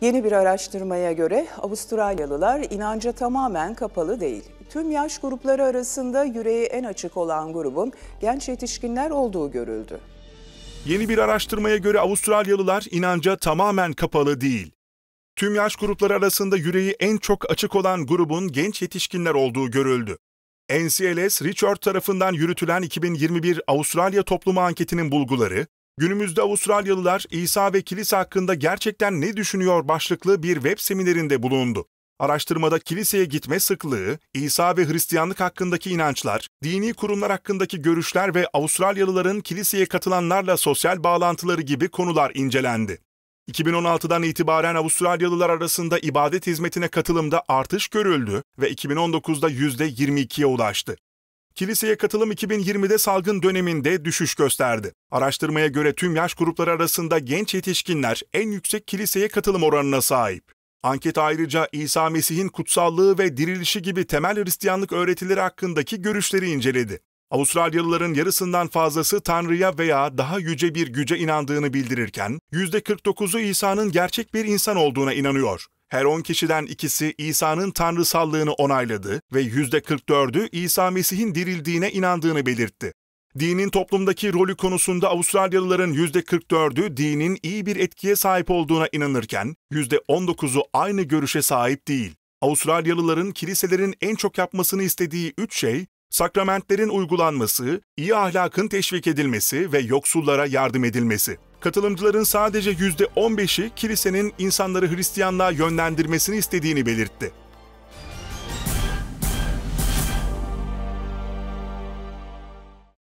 Yeni bir araştırmaya göre Avustralyalılar inanca tamamen kapalı değil. Tüm yaş grupları arasında yüreği en açık olan grubun genç yetişkinler olduğu görüldü. Yeni bir araştırmaya göre Avustralyalılar inanca tamamen kapalı değil. Tüm yaş grupları arasında yüreği en çok açık olan grubun genç yetişkinler olduğu görüldü. NCLS Richard tarafından yürütülen 2021 Avustralya Toplumu Anketi'nin bulguları, Günümüzde Avustralyalılar İsa ve kilise hakkında gerçekten ne düşünüyor başlıklı bir web seminerinde bulundu. Araştırmada kiliseye gitme sıklığı, İsa ve Hristiyanlık hakkındaki inançlar, dini kurumlar hakkındaki görüşler ve Avustralyalıların kiliseye katılanlarla sosyal bağlantıları gibi konular incelendi. 2016'dan itibaren Avustralyalılar arasında ibadet hizmetine katılımda artış görüldü ve 2019'da %22'ye ulaştı. Kiliseye katılım 2020'de salgın döneminde düşüş gösterdi. Araştırmaya göre tüm yaş grupları arasında genç yetişkinler en yüksek kiliseye katılım oranına sahip. Anket ayrıca İsa Mesih'in kutsallığı ve dirilişi gibi temel Hristiyanlık öğretileri hakkındaki görüşleri inceledi. Avustralyalıların yarısından fazlası Tanrı'ya veya daha yüce bir güce inandığını bildirirken, %49'u İsa'nın gerçek bir insan olduğuna inanıyor. Her 10 kişiden ikisi İsa'nın tanrısallığını onayladı ve %44'ü İsa Mesih'in dirildiğine inandığını belirtti. Dinin toplumdaki rolü konusunda Avustralyalıların %44'ü dinin iyi bir etkiye sahip olduğuna inanırken %19'u aynı görüşe sahip değil. Avustralyalıların kiliselerin en çok yapmasını istediği üç şey Sakramentlerin uygulanması, iyi ahlakın teşvik edilmesi ve yoksullara yardım edilmesi. Katılımcıların sadece %15'i kilisenin insanları Hristiyanlığa yönlendirmesini istediğini belirtti.